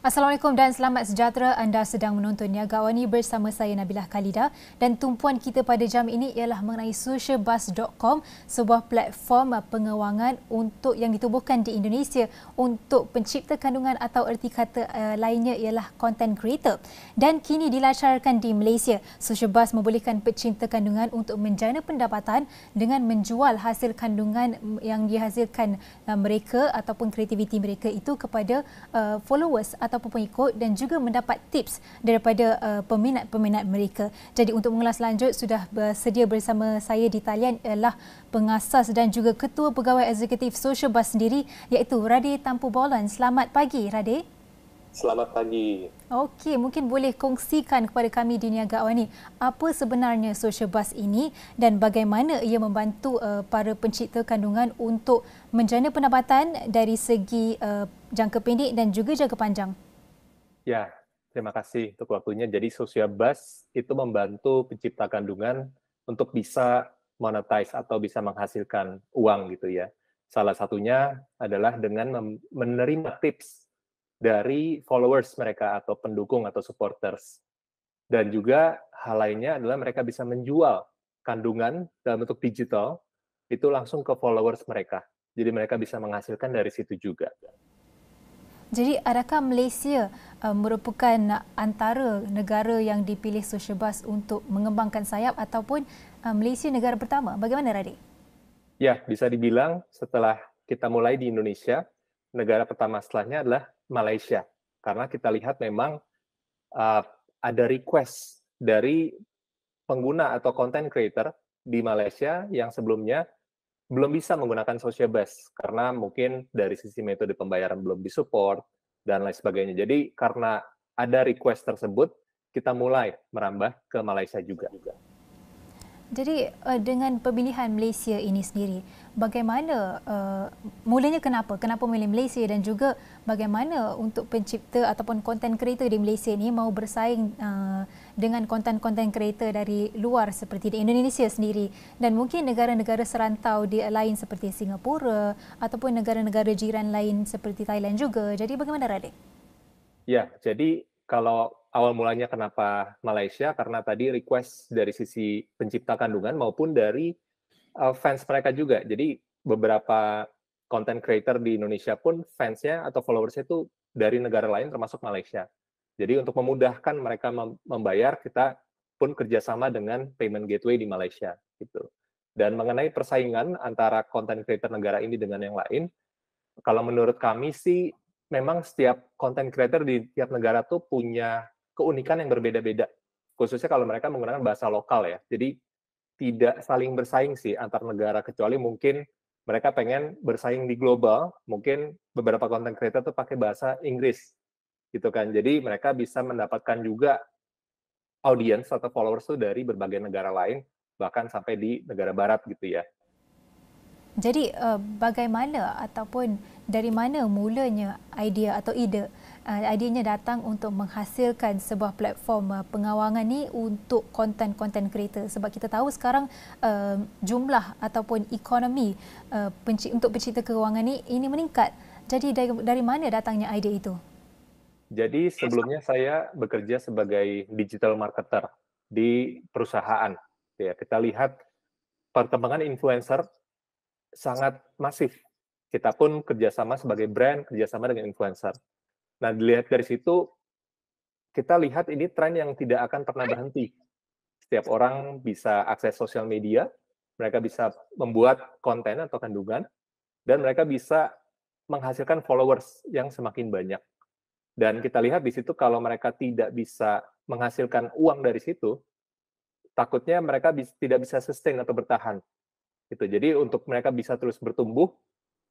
Assalamualaikum dan selamat sejahtera. Anda sedang menonton Niaga Wani bersama saya Nabilah Khalida dan tumpuan kita pada jam ini ialah mengenai socialbus.com sebuah platform pengewangan untuk yang ditubuhkan di Indonesia untuk pencipta kandungan atau erti kata uh, lainnya ialah content creator dan kini dilancarkan di Malaysia. Socialbus membolehkan pencipta kandungan untuk menjana pendapatan dengan menjual hasil kandungan yang dihasilkan uh, mereka ataupun kreativiti mereka itu kepada uh, followers ataupun pengikut dan juga mendapat tips daripada uh, peminat-peminat mereka. Jadi untuk mengulas lanjut sudah bersedia bersama saya di talian ialah pengasas dan juga ketua pegawai eksekutif Social Bus sendiri iaitu Rade Tampu Bolan. Selamat pagi Rade. Selamat pagi. Okey, mungkin boleh kongsikan kepada kami di Niaga Awan ini apa sebenarnya social bus ini dan bagaimana ia membantu uh, para pencipta kandungan untuk menjana pendapatan dari segi uh, jangka pendek dan juga jangka panjang? Ya, terima kasih untuk waktunya. Jadi bus itu membantu pencipta kandungan untuk bisa monetize atau bisa menghasilkan uang gitu ya. Salah satunya adalah dengan menerima tips dari followers mereka atau pendukung atau supporters. Dan juga hal lainnya adalah mereka bisa menjual kandungan dalam bentuk digital itu langsung ke followers mereka. Jadi mereka bisa menghasilkan dari situ juga. Jadi adakah Malaysia uh, merupakan antara negara yang dipilih Social Bus untuk mengembangkan sayap ataupun uh, Malaysia negara pertama? Bagaimana Radik? Ya, bisa dibilang setelah kita mulai di Indonesia, negara pertama setelahnya adalah Malaysia. Karena kita lihat memang uh, ada request dari pengguna atau content creator di Malaysia yang sebelumnya belum bisa menggunakan social bus karena mungkin dari sisi metode pembayaran belum disupport dan lain sebagainya. Jadi karena ada request tersebut, kita mulai merambah ke Malaysia juga. juga. Jadi uh, dengan pemilihan Malaysia ini sendiri, bagaimana uh, mulanya kenapa? Kenapa memilih Malaysia dan juga bagaimana untuk pencipta ataupun konten kreator di Malaysia ini mau bersaing uh, dengan konten content creator dari luar seperti di Indonesia sendiri dan mungkin negara-negara serantau di lain seperti Singapura ataupun negara-negara jiran lain seperti Thailand juga. Jadi bagaimana Radik? Ya, jadi kalau awal mulanya kenapa Malaysia karena tadi request dari sisi pencipta kandungan maupun dari uh, fans mereka juga. Jadi beberapa content creator di Indonesia pun fansnya atau followersnya itu dari negara lain termasuk Malaysia. Jadi untuk memudahkan mereka membayar kita pun kerjasama dengan payment gateway di Malaysia gitu. Dan mengenai persaingan antara content creator negara ini dengan yang lain, kalau menurut kami sih memang setiap content creator di tiap negara tuh punya keunikan yang berbeda-beda, khususnya kalau mereka menggunakan bahasa lokal ya. Jadi tidak saling bersaing sih antar negara kecuali mungkin mereka pengen bersaing di global, mungkin beberapa konten creator tuh pakai bahasa Inggris gitu kan. Jadi mereka bisa mendapatkan juga audience atau followers tuh dari berbagai negara lain, bahkan sampai di negara barat gitu ya. Jadi eh, bagaimana ataupun dari mana mulanya idea atau ide uh, idenya datang untuk menghasilkan sebuah platform uh, pengawangan ni untuk konten-konten creator sebab kita tahu sekarang uh, jumlah ataupun ekonomi uh, untuk pencipta kewangan ni ini meningkat. Jadi dari, dari mana datangnya idea itu? Jadi sebelumnya saya bekerja sebagai digital marketer di perusahaan. Ya, kita lihat perkembangan influencer sangat masif. Kita pun kerjasama sebagai brand, kerjasama dengan influencer. Nah, dilihat dari situ kita lihat ini tren yang tidak akan pernah berhenti. Setiap orang bisa akses sosial media, mereka bisa membuat konten atau kandungan, dan mereka bisa menghasilkan followers yang semakin banyak. Dan kita lihat di situ kalau mereka tidak bisa menghasilkan uang dari situ, takutnya mereka bisa, tidak bisa sustain atau bertahan. Gitu. Jadi untuk mereka bisa terus bertumbuh,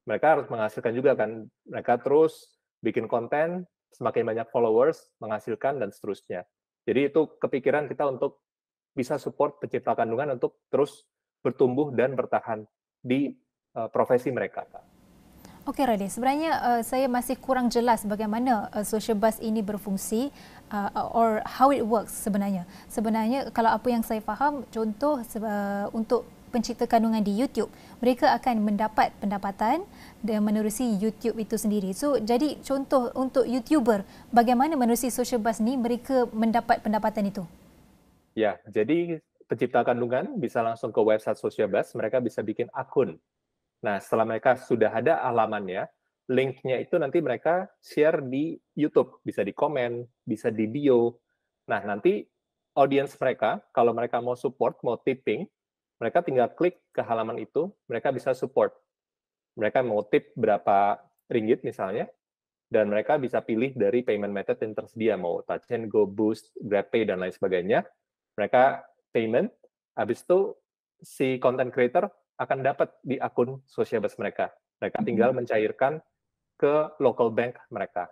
mereka harus menghasilkan juga kan. Mereka terus bikin konten, semakin banyak followers, menghasilkan, dan seterusnya. Jadi itu kepikiran kita untuk bisa support pencipta kandungan untuk terus bertumbuh dan bertahan di uh, profesi mereka. Oke okay, sebenarnya uh, saya masih kurang jelas bagaimana uh, social bus ini berfungsi uh, or how it works sebenarnya. Sebenarnya kalau apa yang saya faham, contoh uh, untuk pencipta kandungan di YouTube, mereka akan mendapat pendapatan dan menerusi YouTube itu sendiri. So, jadi contoh untuk YouTuber, bagaimana menerusi Social Bus ni mereka mendapat pendapatan itu? Ya, jadi pencipta kandungan bisa langsung ke website Social Bus, mereka bisa bikin akun. Nah, setelah mereka sudah ada alamannya, linknya itu nanti mereka share di YouTube, bisa di komen, bisa di bio. Nah, nanti audience mereka, kalau mereka mau support, mau tipping, mereka tinggal klik ke halaman itu, mereka bisa support. Mereka mau tip berapa ringgit misalnya, dan mereka bisa pilih dari payment method yang tersedia, mau touch and go, boost, pay, dan lain sebagainya. Mereka payment, habis itu si content creator akan dapat di akun social bus mereka. Mereka mm-hmm. tinggal mencairkan ke local bank mereka.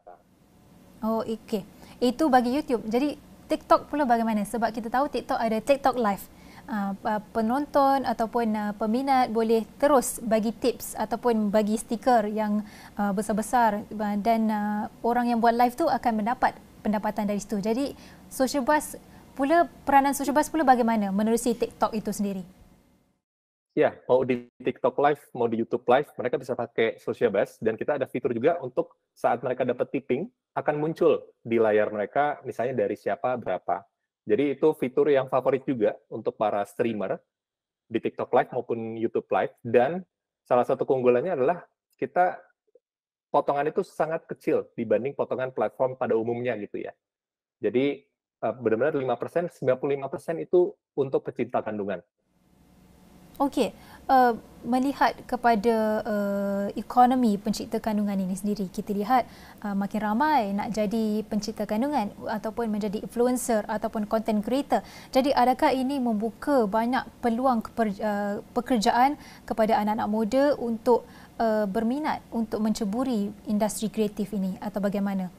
Oh, oke. Okay. Itu bagi YouTube. Jadi TikTok pula bagaimana? Sebab kita tahu TikTok ada TikTok Live. uh, penonton ataupun uh, peminat boleh terus bagi tips ataupun bagi stiker yang ah, besar-besar uh, dan uh, orang yang buat live tu akan mendapat pendapatan dari situ. Jadi social bus pula peranan social bus pula bagaimana menerusi TikTok itu sendiri? Ya, yeah, mau di TikTok live, mau di YouTube live, mereka bisa pakai social bus dan kita ada fitur juga untuk saat mereka dapat tipping akan muncul di layar mereka misalnya dari siapa berapa. Jadi itu fitur yang favorit juga untuk para streamer di TikTok Live maupun YouTube Live dan salah satu keunggulannya adalah kita potongan itu sangat kecil dibanding potongan platform pada umumnya gitu ya. Jadi eh, benar-benar 5%, 95% itu untuk pecinta kandungan. Oke, okay. uh, melihat kepada uh, ekonomi pencipta kandungan ini sendiri kita lihat uh, makin ramai nak jadi pencipta kandungan ataupun menjadi influencer ataupun content creator jadi adakah ini membuka banyak peluang keper, uh, pekerjaan kepada anak-anak muda untuk uh, berminat untuk menceburi industri kreatif ini atau bagaimana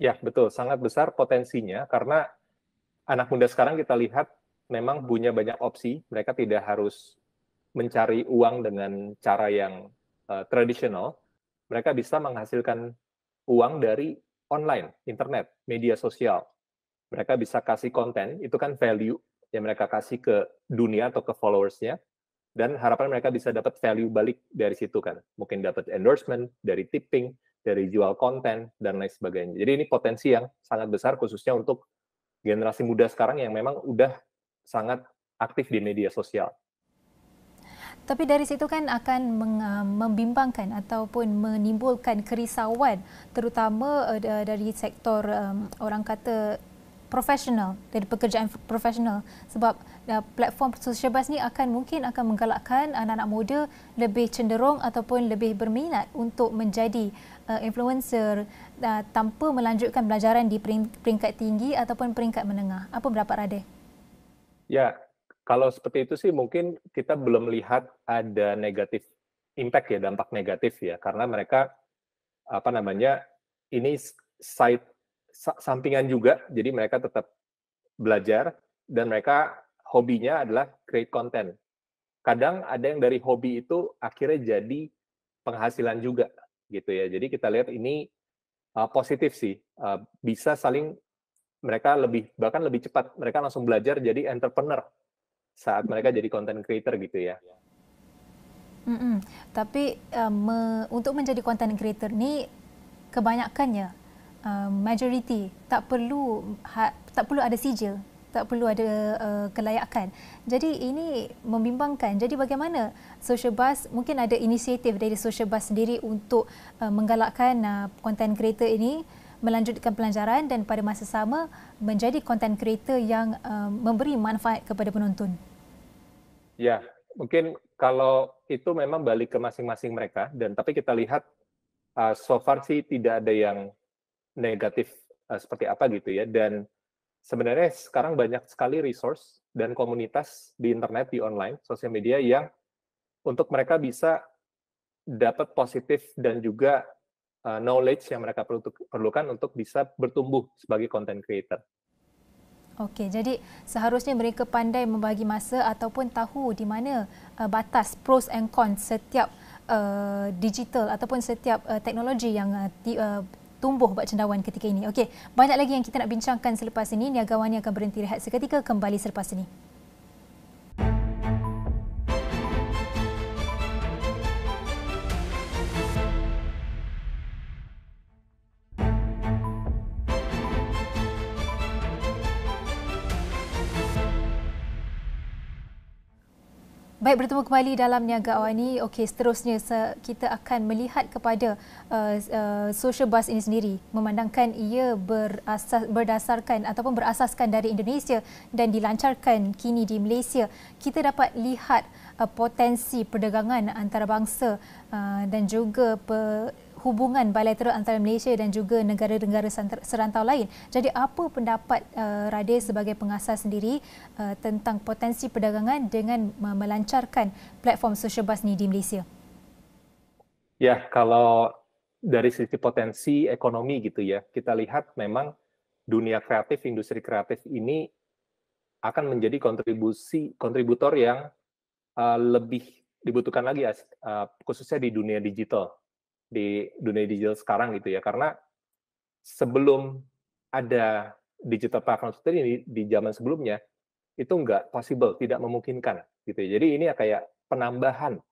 Ya betul sangat besar potensinya karena anak muda sekarang kita lihat memang punya banyak opsi mereka tidak harus mencari uang dengan cara yang uh, tradisional, mereka bisa menghasilkan uang dari online, internet, media sosial. Mereka bisa kasih konten, itu kan value yang mereka kasih ke dunia atau ke followersnya, dan harapan mereka bisa dapat value balik dari situ kan. Mungkin dapat endorsement, dari tipping, dari jual konten, dan lain sebagainya. Jadi ini potensi yang sangat besar khususnya untuk generasi muda sekarang yang memang udah sangat aktif di media sosial. Tapi dari situ kan akan membimbangkan ataupun menimbulkan kerisauan terutama eh, dari sektor orang kata profesional, dari pekerjaan profesional sebab eh, platform sosial bus ni akan mungkin akan menggalakkan anak-anak muda lebih cenderung ataupun lebih berminat untuk menjadi eh, influencer tanpa melanjutkan pelajaran di peringkat tinggi ataupun peringkat menengah. Apa berapa Radeh? Ya, kalau seperti itu sih mungkin kita belum lihat ada negatif impact ya dampak negatif ya karena mereka apa namanya ini side sampingan juga jadi mereka tetap belajar dan mereka hobinya adalah create content kadang ada yang dari hobi itu akhirnya jadi penghasilan juga gitu ya jadi kita lihat ini uh, positif sih uh, bisa saling mereka lebih bahkan lebih cepat mereka langsung belajar jadi entrepreneur saat mereka jadi content creator gitu ya. Mm-mm. Tapi um, me- untuk menjadi content creator ni kebanyakannya um, majority tak perlu ha- tak perlu ada sijil, tak perlu ada uh, kelayakan. Jadi ini membimbangkan. Jadi bagaimana Social Bus mungkin ada inisiatif dari Social Bus sendiri untuk uh, menggalakkan uh, content creator ini melanjutkan pelajaran dan pada masa sama menjadi content creator yang uh, memberi manfaat kepada penonton. Ya, mungkin kalau itu memang balik ke masing-masing mereka dan tapi kita lihat uh, so far sih tidak ada yang negatif uh, seperti apa gitu ya dan sebenarnya sekarang banyak sekali resource dan komunitas di internet di online sosial media yang untuk mereka bisa dapat positif dan juga uh, knowledge yang mereka perlukan untuk bisa bertumbuh sebagai content creator Okey, jadi seharusnya mereka pandai membagi masa ataupun tahu di mana uh, batas pros and cons setiap uh, digital ataupun setiap uh, teknologi yang uh, di, uh, tumbuh buat cendawan ketika ini. Okey, banyak lagi yang kita nak bincangkan selepas ini. Niagawan ini akan berhenti rehat seketika kembali selepas ini. Baik bertemu kembali dalam Niaga Awal ini. Okey, seterusnya kita akan melihat kepada uh, uh, social bus ini sendiri memandangkan ia berasas, berdasarkan ataupun berasaskan dari Indonesia dan dilancarkan kini di Malaysia. Kita dapat lihat uh, potensi perdagangan antarabangsa uh, dan juga per, hubungan bilateral antara Malaysia dan juga negara-negara serantau lain. Jadi apa pendapat uh, eh, Radir sebagai pengasas sendiri uh, tentang potensi perdagangan dengan uh, melancarkan platform social bus ini di Malaysia? Ya, kalau dari sisi potensi ekonomi gitu ya, kita lihat memang dunia kreatif, industri kreatif ini akan menjadi kontribusi kontributor yang uh, lebih dibutuhkan lagi uh, khususnya di dunia digital di dunia digital sekarang gitu ya karena sebelum ada digital platform seperti ini di zaman sebelumnya itu nggak possible tidak memungkinkan gitu ya. jadi ini ya kayak penambahan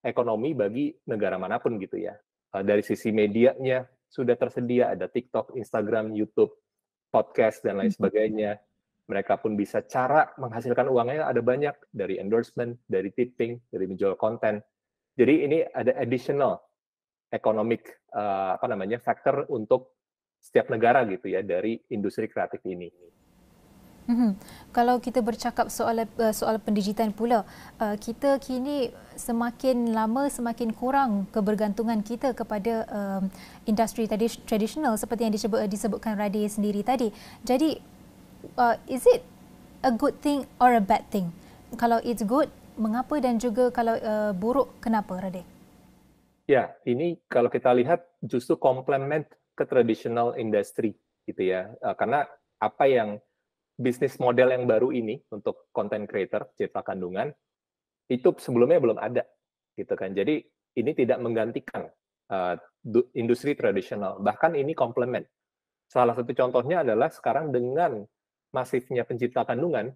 ekonomi bagi negara manapun gitu ya eh, dari sisi medianya sudah tersedia ada TikTok, Instagram, YouTube, podcast dan lain mhm. sebagainya. Mereka pun bisa cara menghasilkan uangnya ada banyak dari endorsement, dari tipping, dari menjual konten. Jadi ini ada additional Ekonomik, uh, eh, apa namanya factor untuk setiap negara gitu ya dari industri kreatif ini. Mm-hmm. Kalau kita bercakap soal eh, soal pendigitan pula, uh, kita kini semakin lama semakin kurang kebergantungan kita kepada um, industri tadi tradisional seperti yang disebut, disebutkan Rade sendiri tadi. Jadi uh, is it a good thing or a bad thing? Kalau it's good, mengapa dan juga kalau uh, buruk kenapa Radhi? Ya, ini kalau kita lihat justru komplement ke traditional industri gitu ya. Eh, karena apa yang bisnis model yang baru ini untuk content creator cipta kandungan itu sebelumnya belum ada gitu kan. Jadi ini tidak menggantikan uh, industri tradisional, bahkan ini komplement. Salah satu contohnya adalah sekarang dengan masifnya pencipta kandungan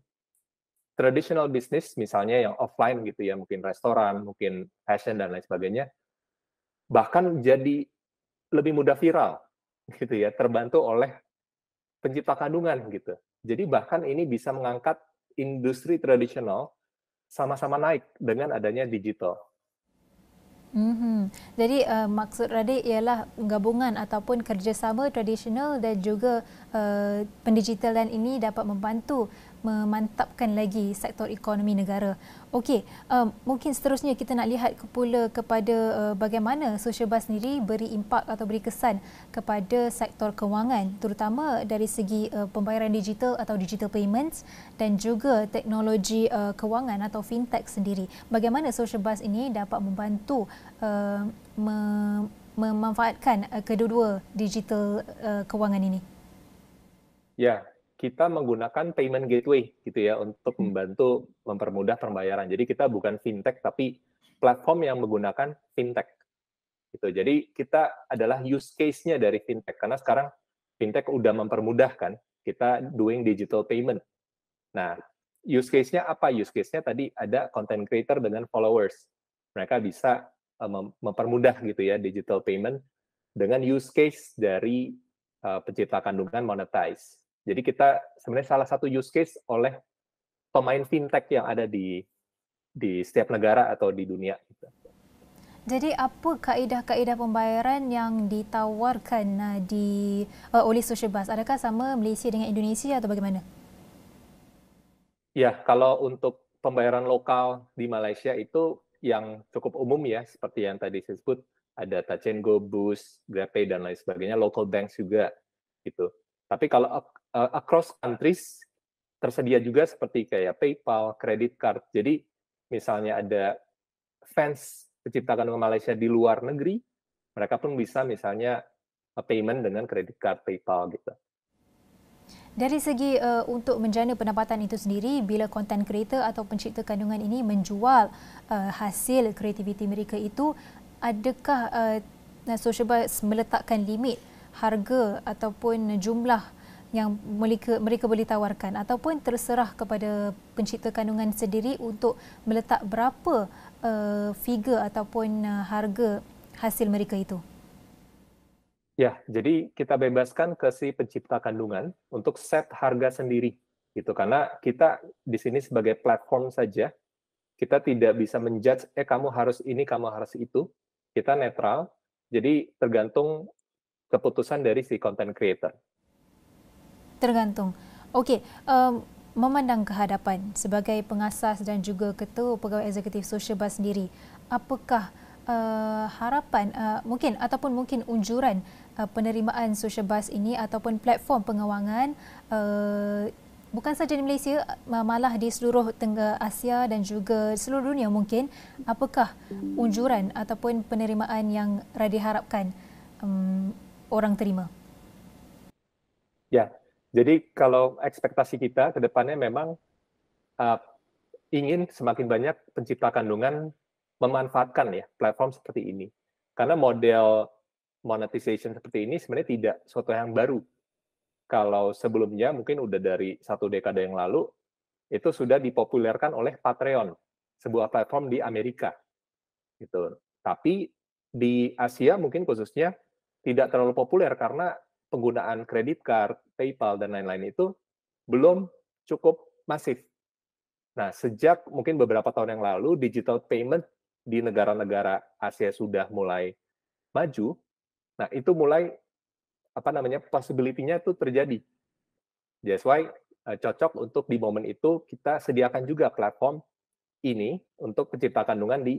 traditional bisnis, misalnya yang offline gitu ya, mungkin restoran, mungkin fashion dan lain sebagainya bahkan jadi lebih mudah viral gitu ya terbantu oleh pencipta kandungan gitu jadi bahkan ini bisa mengangkat industri tradisional sama-sama naik dengan adanya digital Mm-hmm. Jadi uh, maksud Radik ialah gabungan ataupun kerjasama tradisional dan juga uh, eh, pendigitalan ini dapat membantu memantapkan lagi sektor ekonomi negara. Okey, um, mungkin seterusnya kita nak lihat pula kepada uh, bagaimana social bus sendiri beri impak atau beri kesan kepada sektor kewangan terutama dari segi uh, pembayaran digital atau digital payments dan juga teknologi uh, kewangan atau fintech sendiri. Bagaimana social bus ini dapat membantu uh, me- memanfaatkan uh, kedua-dua digital uh, kewangan ini? Ya, kita menggunakan payment gateway gitu ya untuk hmm. membantu mempermudah pembayaran. Jadi kita bukan fintech tapi platform yang menggunakan fintech. Gitu. Jadi kita adalah use case-nya dari fintech karena sekarang fintech udah mempermudahkan kita doing digital payment. Nah, use case-nya apa? Use case-nya tadi ada content creator dengan followers. Mereka bisa eh, mempermudah gitu ya digital payment dengan use case dari eh, pencipta kandungan monetize jadi kita sebenarnya salah satu use case oleh pemain fintech yang ada di di setiap negara atau di dunia. Gitu. Jadi apa kaedah-kaedah pembayaran yang ditawarkan nah, di uh, oleh Social Adakah sama Malaysia dengan Indonesia atau bagaimana? Ya, kalau untuk pembayaran lokal di Malaysia itu yang cukup umum ya, seperti yang tadi saya sebut, ada Touch and Go, Boost, GrabPay, dan lain sebagainya, local banks juga gitu. Tapi kalau uh, across countries tersedia juga seperti kayak PayPal, credit card. Jadi misalnya ada fans pencipta kandungan Malaysia di luar negeri, mereka pun bisa misalnya payment dengan credit card PayPal gitu. Dari segi uh, untuk menjana pendapatan itu sendiri, bila konten creator atau pencipta kandungan ini menjual uh, hasil kreativiti mereka itu, adakah uh, nah, Socialbus meletakkan limit harga ataupun jumlah yang mereka, mereka boleh tawarkan ataupun terserah kepada pencipta kandungan sendiri untuk meletak berapa uh, figure ataupun uh, harga hasil mereka itu? Ya, jadi kita bebaskan ke si pencipta kandungan untuk set harga sendiri gitu karena kita di sini sebagai platform saja kita tidak bisa menjudge eh kamu harus ini kamu harus itu kita netral jadi tergantung keputusan dari si content creator tergantung. Okey, um, memandang kehadapan sebagai pengasas dan juga ketua pegawai eksekutif Social Bus sendiri, apakah uh, harapan uh, mungkin ataupun mungkin unjuran uh, penerimaan Social Bus ini ataupun platform pengawangan uh, bukan saja di Malaysia malah di seluruh tengah Asia dan juga seluruh dunia mungkin apakah unjuran ataupun penerimaan yang radi harapkan um, orang terima? Ya. Jadi kalau ekspektasi kita ke depannya memang uh, ingin semakin banyak pencipta kandungan memanfaatkan ya platform seperti ini. Karena model monetization seperti ini sebenarnya tidak suatu yang baru. Kalau sebelumnya mungkin udah dari satu dekade yang lalu itu sudah dipopulerkan oleh Patreon, sebuah platform di Amerika. Gitu. Tapi di Asia mungkin khususnya tidak terlalu populer karena penggunaan kredit card, PayPal dan lain-lain itu belum cukup masif. Nah, sejak mungkin beberapa tahun yang lalu digital payment di negara-negara Asia sudah mulai maju, nah itu mulai apa namanya possibility-nya itu terjadi. That's why uh, cocok untuk di momen itu kita sediakan juga platform ini untuk pencipta kandungan di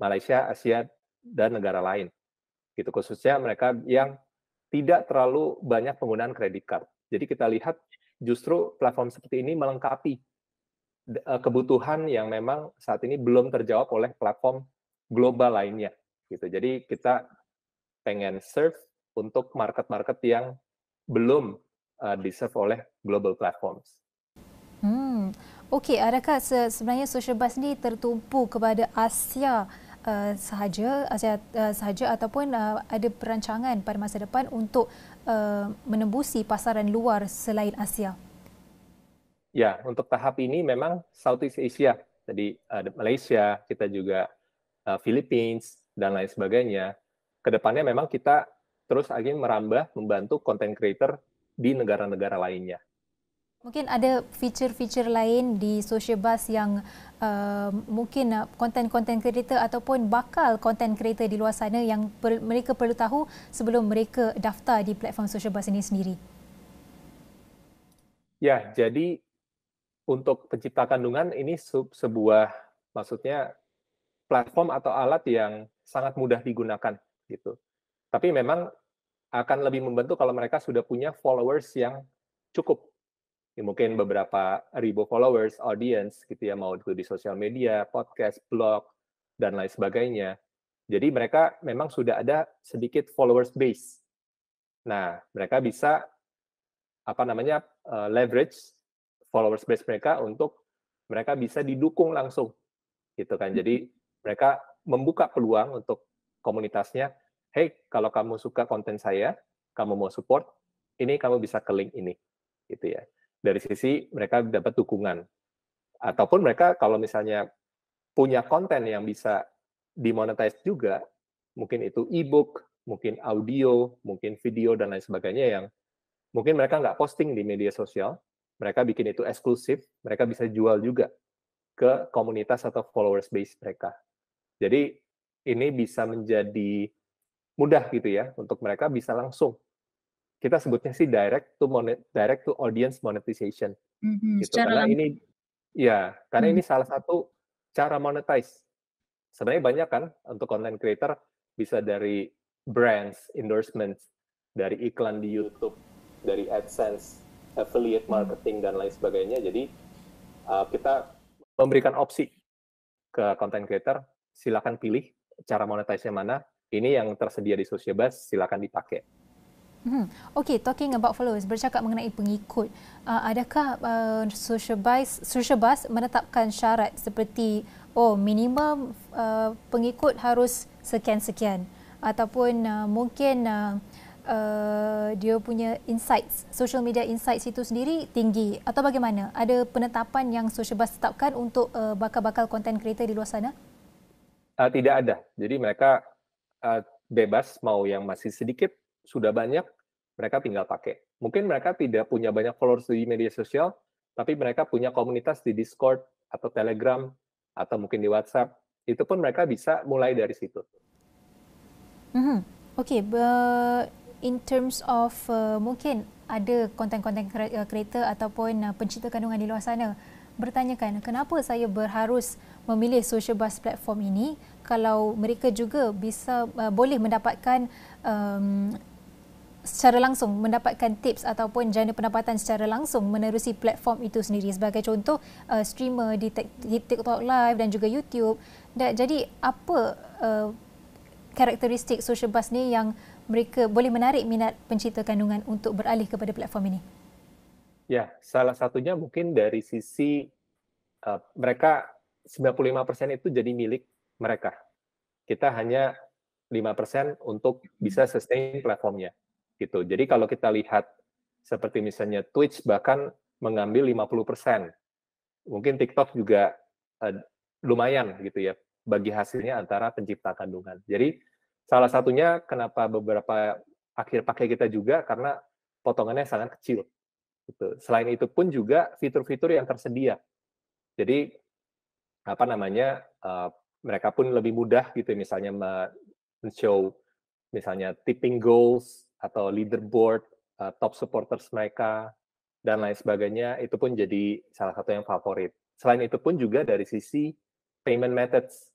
Malaysia, Asia, dan negara lain. Gitu khususnya mereka yang tidak terlalu banyak penggunaan kredit card. Jadi kita lihat justru platform seperti ini melengkapi eh, kebutuhan yang memang saat ini belum terjawab oleh platform global lainnya gitu. Jadi kita pengen serve untuk market-market yang belum uh, diserve oleh global platforms. Hmm. Okey, adakah sebenarnya social bus ini tertumpu kepada Asia uh, sahaja uh, sahaja ataupun uh, ada perancangan pada masa depan untuk uh, menembusi pasaran luar selain Asia? Ya, untuk tahap ini memang Southeast Asia. Jadi uh, Malaysia, kita juga uh, Philippines dan lain sebagainya. Kedepannya memang kita terus ingin merambah membantu content creator di negara-negara lainnya. Mungkin ada fitur-fitur lain di social bus yang uh, mungkin eh, konten-konten uh, kreator ataupun bakal konten kreator di luar sana yang per, mereka perlu tahu sebelum mereka daftar di platform social bus ini sendiri? Ya, jadi untuk pencipta kandungan ini sebuah maksudnya platform atau alat yang sangat mudah digunakan gitu. Tapi memang akan lebih membantu kalau mereka sudah punya followers yang cukup ya mungkin beberapa ribu followers, audience gitu ya, mau itu di sosial media, podcast, blog, dan lain sebagainya. Jadi mereka memang sudah ada sedikit followers base. Nah, mereka bisa apa namanya uh, leverage followers base mereka untuk mereka bisa didukung langsung, gitu kan. Jadi mm-hmm. mereka membuka peluang untuk komunitasnya. Hey, kalau kamu suka konten saya, kamu mau support, ini kamu bisa ke link ini, gitu ya dari sisi mereka dapat dukungan. Ataupun mereka kalau misalnya punya konten yang bisa dimonetize juga, mungkin itu e-book, mungkin audio, mungkin video, dan lain sebagainya yang mungkin mereka nggak posting di media sosial, mereka bikin itu eksklusif, mereka bisa jual juga ke komunitas atau followers base mereka. Jadi ini bisa menjadi mudah gitu ya untuk mereka bisa langsung kita sebutnya sih direct to monet, direct to audience monetization. Mm-hmm, gitu. Karena langsung. Iya, ini ya, karena mm-hmm. ini salah satu cara monetize. Sebenarnya banyak kan untuk content creator bisa dari brands, endorsements, dari iklan di YouTube, dari AdSense, affiliate mm. marketing dan lain sebagainya. Jadi uh, kita memberikan opsi ke content creator, silakan pilih cara monetize yang mana. Ini yang tersedia di Sociabas, silakan dipakai. Hmm. Okay, talking about followers, bercakap mengenai pengikut. Uh, adakah uh, social, bias, social bus menetapkan syarat seperti oh minimum uh, pengikut harus sekian-sekian ataupun uh, mungkin uh, Uh, dia punya insights social media insights itu sendiri tinggi atau bagaimana ada penetapan yang social bus tetapkan untuk uh, bakal-bakal content creator di luar sana uh, tidak ada jadi mereka uh, bebas mau yang masih sedikit sudah banyak, mereka tinggal pakai. Mungkin mereka tidak punya banyak followers di media sosial, tapi mereka punya komunitas di Discord atau Telegram atau mungkin di WhatsApp. Itu pun mereka bisa mulai dari situ. Mm-hmm. Oke, okay, in terms of uh, mungkin ada konten-konten kreator eh, ataupun uh, eh, pencipta kandungan di luar sana bertanyakan kenapa saya berharus memilih social bus platform ini kalau mereka juga bisa uh, boleh mendapatkan um, secara langsung mendapatkan tips ataupun jana pendapatan secara langsung menerusi platform itu sendiri sebagai contoh uh, streamer di, TikTok live dan juga YouTube. Dan, jadi apa uh, karakteristik social bus ni yang mereka boleh menarik minat pencipta kandungan untuk beralih kepada platform ini? Ya, salah satunya mungkin dari sisi uh, mereka 95% itu jadi milik mereka. Kita hanya 5% untuk bisa sustain platformnya. gitu. Jadi kalau kita lihat seperti misalnya Twitch bahkan mengambil 50%. Mungkin TikTok juga eh, lumayan gitu ya bagi hasilnya antara pencipta kandungan. Jadi salah satunya kenapa beberapa akhir pakai kita juga karena potongannya sangat kecil. Gitu. Selain itu pun juga fitur-fitur yang tersedia. Jadi apa namanya uh, mereka pun lebih mudah gitu ya, misalnya men-show misalnya tipping goals atau leaderboard, uh, top supporters mereka, dan lain sebagainya, itu pun jadi salah satu yang favorit. Selain itu pun juga dari sisi payment methods,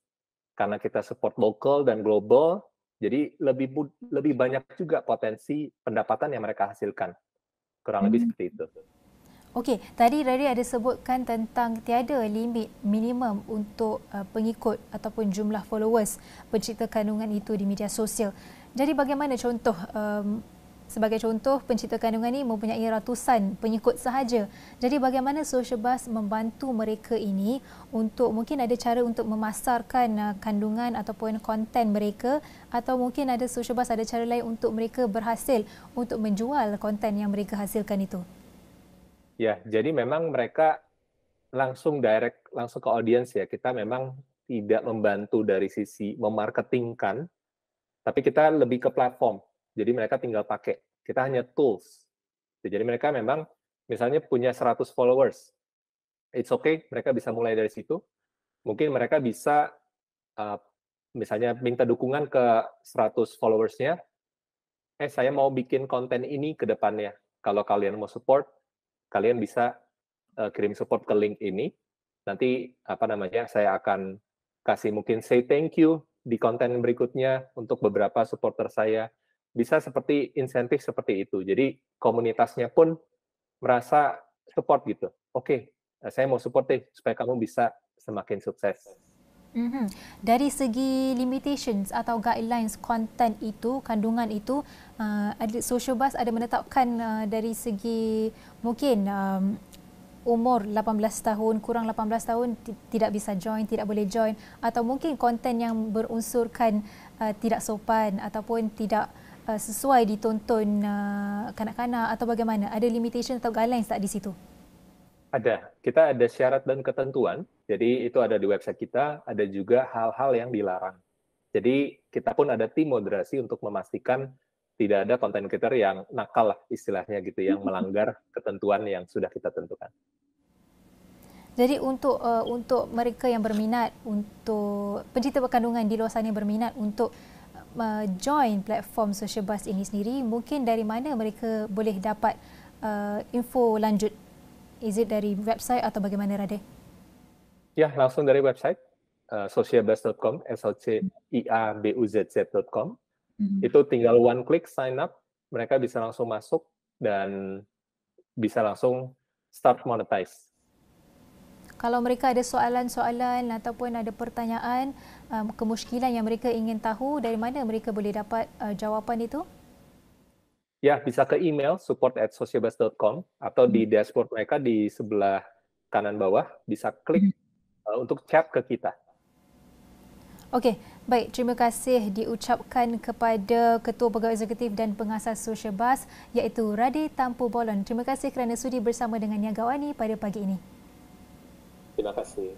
karena kita support lokal dan global, jadi lebih lebih banyak juga potensi pendapatan yang mereka hasilkan. Kurang hmm. lebih seperti itu. Okey, tadi Rari ada sebutkan tentang tiada limit minimum untuk uh, pengikut ataupun jumlah followers pencipta kandungan itu di media sosial. Jadi bagaimana contoh um, sebagai contoh pencipta kandungan ini mempunyai ratusan pengikut sahaja. Jadi bagaimana social bus membantu mereka ini untuk mungkin ada cara untuk memasarkan uh, kandungan ataupun konten mereka atau mungkin ada social bus ada cara lain untuk mereka berhasil untuk menjual konten yang mereka hasilkan itu. Ya, jadi memang mereka langsung direct langsung ke audiens ya. Kita memang tidak membantu dari sisi memarketingkan Tapi kita lebih ke platform. Jadi mereka tinggal pakai. Kita hanya tools. Ya, jadi mereka memang misalnya punya 100 followers. It's okay, mereka bisa mulai dari situ. Mungkin mereka bisa uh, misalnya minta dukungan ke 100 followersnya. Eh, saya mau bikin konten ini ke depannya. Kalau kalian mau support, kalian bisa uh, kirim support ke link ini. Nanti apa namanya? Saya akan kasih mungkin say thank you di konten berikutnya untuk beberapa supporter saya. Bisa seperti insentif seperti itu. Jadi komunitasnya pun merasa support gitu. Oke, okay, eh, saya mau support deh supaya kamu bisa semakin sukses. Mm-hmm. Dari segi limitations atau guidelines konten itu, kandungan itu, uh, social bus ada menetapkan uh, dari segi mungkin um, umur 18 tahun kurang 18 tahun tidak bisa join tidak boleh join atau mungkin konten yang berunsurkan uh, tidak sopan ataupun tidak uh, sesuai ditonton uh, kanak-kanak atau bagaimana ada limitation atau guidelines tak di situ ada kita ada syarat dan ketentuan jadi itu ada di website kita ada juga hal-hal yang dilarang jadi kita pun ada tim moderasi untuk memastikan tidak ada konten creator yang nakal lah istilahnya gitu yang melanggar ketentuan yang sudah kita tentukan. Jadi untuk uh, untuk mereka yang berminat untuk pencipta perkandungan di luar sana yang berminat untuk uh, join platform Social Bus ini sendiri mungkin dari mana mereka boleh dapat uh, info lanjut? Is it dari website atau bagaimana Rade? Ya, langsung dari website uh, socialbus.com, s o c i a b u z z.com hmm Itu tinggal one click sign up, mereka bisa langsung masuk dan bisa langsung start monetize. Kalau mereka ada soalan-soalan ataupun ada pertanyaan, um, kemuskilan yang mereka ingin tahu, dari mana mereka boleh dapat uh, jawapan itu? Ya, bisa ke email support at sociobus.com atau di mm-hmm. dashboard mereka di sebelah kanan bawah bisa klik mm-hmm. uh, untuk chat ke kita. Okey, Baik, terima kasih diucapkan kepada Ketua Pegawai Eksekutif dan Pengasas Social Bus iaitu Radi Tampu Bolon. Terima kasih kerana sudi bersama dengan Niagawani pada pagi ini. Terima kasih.